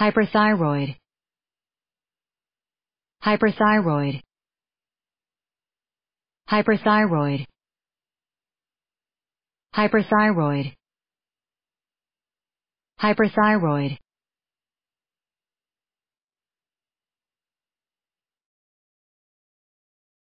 hyperthyroid hyperthyroid hyperthyroid hyperthyroid hyperthyroid